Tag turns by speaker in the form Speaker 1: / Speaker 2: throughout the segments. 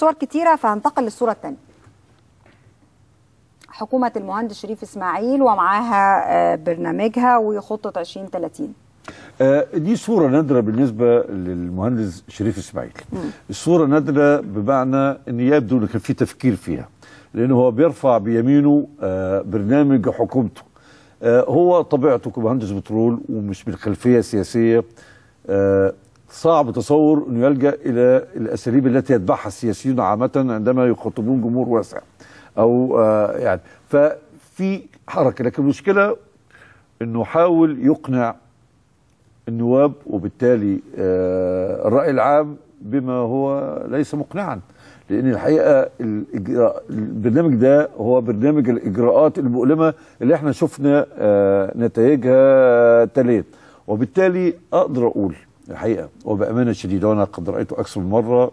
Speaker 1: صور كتيرة فهنتقل للصورة الثانية حكومة المهندس شريف إسماعيل ومعاها آه، برنامجها وخطة آه، 2030 دي صورة نادرة بالنسبة للمهندس شريف إسماعيل الصورة نادرة بمعنى أن يبدو أن كان في تفكير فيها لأنه هو بيرفع بيمينه آه، برنامج حكومته هو طبيعته كمهندس بترول ومش من خلفية سياسية صعب تصور انه يلجا الى الاساليب التي يتبعها السياسيون عامه عندما يخاطبون جمهور واسع او آه، يعني ففي حركه لكن المشكله انه حاول يقنع النواب وبالتالي آه، الراي العام بما هو ليس مقنعا لان الحقيقه الإجراء البرنامج ده هو برنامج الاجراءات المؤلمه اللي احنا شفنا آه، نتائجها تليت وبالتالي اقدر اقول الحقيقه وبامانه شديده وانا قد رايته اكثر من مره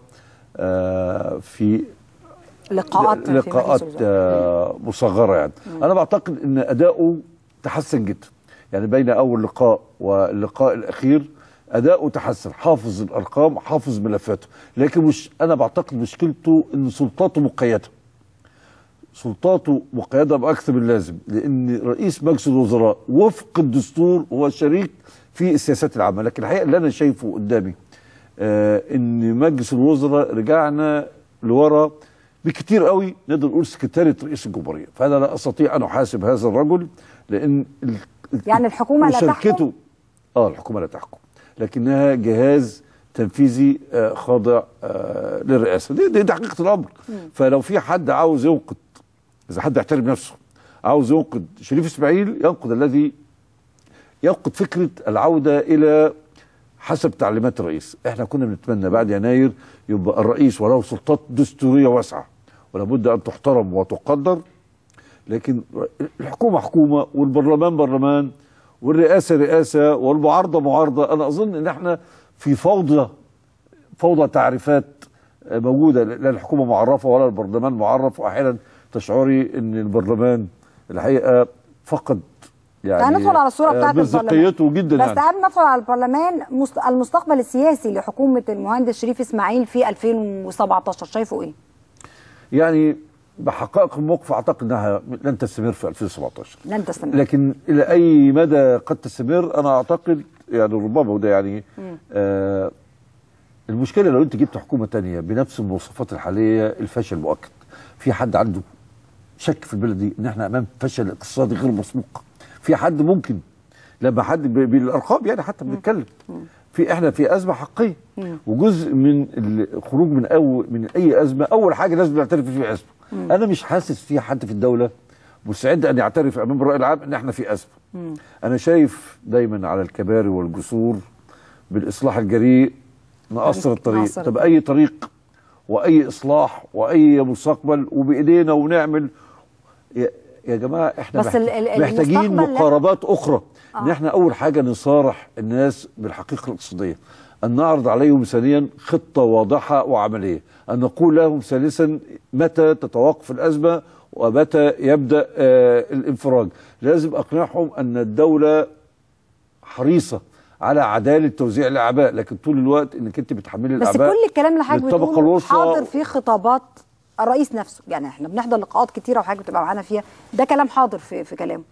Speaker 1: آه، في لقاءات لقاءات آه، مصغره يعني انا بعتقد ان اداؤه تحسن جدا يعني بين اول لقاء واللقاء الاخير اداؤه تحسن حافظ الارقام حافظ ملفاته لكن مش انا بعتقد مشكلته ان سلطاته مقيده سلطاته وقياده باكثر من اللازم لان رئيس مجلس الوزراء وفق الدستور هو شريك في السياسات العامه لكن الحقيقه اللي انا شايفه قدامي آه ان مجلس الوزراء رجعنا لورا بكتير قوي نقدر نقول سكرتاريه رئيس الجمهوريه فانا لا استطيع ان احاسب هذا الرجل لان يعني الحكومه لا تحكم اه الحكومه لا تحكم لكنها جهاز تنفيذي آه، خاضع آه، للرئاسه دي, دي, حقيقه الامر فلو في حد عاوز يوقت اذا حد يحترم نفسه عاوز ينقد شريف اسماعيل ينقد الذي ينقد فكره العوده الى حسب تعليمات الرئيس احنا كنا بنتمنى بعد يناير يبقى الرئيس وله سلطات دستوريه واسعه ولابد ان تحترم وتقدر لكن الحكومه حكومه والبرلمان برلمان والرئاسه رئاسه والمعارضه معارضه انا اظن ان احنا في فوضى فوضى تعريفات موجوده لا الحكومه معرفه ولا البرلمان معرف واحيانا تشعري ان البرلمان الحقيقه فقد يعني ندخل على الصوره آه، بتاعت مصداقيته جدا بس قبل يعني. ما ندخل على البرلمان المستقبل السياسي لحكومه المهندس شريف اسماعيل في 2017 شايفه ايه؟ يعني بحقائق الموقف اعتقد انها لن تستمر في 2017 لن تستمر لكن الى اي مدى قد تستمر انا اعتقد يعني ربما وده يعني آه المشكله لو انت جبت حكومه ثانيه بنفس المواصفات الحاليه الفشل مؤكد في حد عنده شك في البلد دي ان احنا امام فشل اقتصادي غير مسبوق في حد ممكن لما حد بالارقام يعني حتى بنتكلم في احنا في ازمه حقيقيه وجزء من الخروج من أو من اي ازمه اول حاجه لازم نعترف في ازمه انا مش حاسس في حد في الدوله مستعد ان يعترف امام الراي العام ان احنا في ازمه انا شايف دايما على الكباري والجسور بالاصلاح الجريء نقصر الطريق نقصر. طب اي طريق واي اصلاح واي مستقبل وبايدينا ونعمل يا جماعه احنا بس محتاجين مقاربات اخرى آه. ان احنا اول حاجه نصارح الناس بالحقيقه الاقتصاديه ان نعرض عليهم ثانيا خطه واضحه وعمليه ان نقول لهم ثالثا متى تتوقف الازمه ومتى يبدا آه الانفراج لازم اقنعهم ان الدوله حريصه على عداله توزيع الاعباء لكن طول الوقت انك انت بتحملي الاعباء بس كل الكلام اللي حضرتك بتقوله حاضر في خطابات الرئيس نفسه يعني احنا بنحضر لقاءات كتيره وحاجه بتبقى معانا فيها ده كلام حاضر في, في كلامه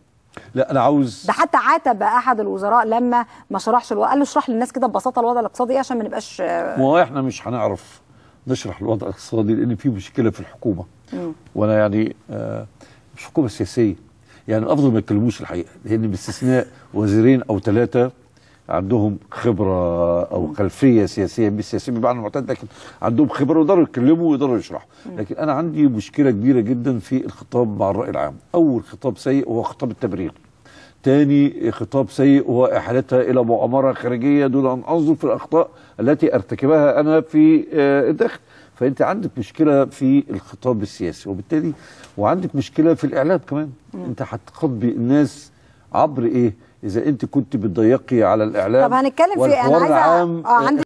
Speaker 1: لا انا عاوز ده حتى عاتب احد الوزراء لما ما شرحش الوضع قال له اشرح للناس كده ببساطه الوضع الاقتصادي إيه عشان ما نبقاش ما هو احنا مش هنعرف نشرح الوضع الاقتصادي لان في مشكله في الحكومه وانا يعني آه، مش حكومه سياسيه يعني الافضل ما يتكلموش الحقيقه لان باستثناء وزيرين او ثلاثه عندهم خبره او خلفيه سياسيه مش سياسيه بمعنى المعتاد لكن عندهم خبره ويقدروا يتكلموا ويقدروا يشرحوا لكن انا عندي مشكله كبيره جدا في الخطاب مع الراي العام اول خطاب سيء هو خطاب التبرير تاني خطاب سيء هو احالتها الى مؤامره خارجيه دون ان انظر في الاخطاء التي ارتكبها انا في آه، الداخل فانت عندك مشكله في الخطاب السياسي وبالتالي وعندك مشكله في الاعلام كمان انت هتخبي الناس عبر ايه اذا انت كنت بتضيقي على الاعلام طب هنتكلم في إيه؟ انا عايزه آه، عندي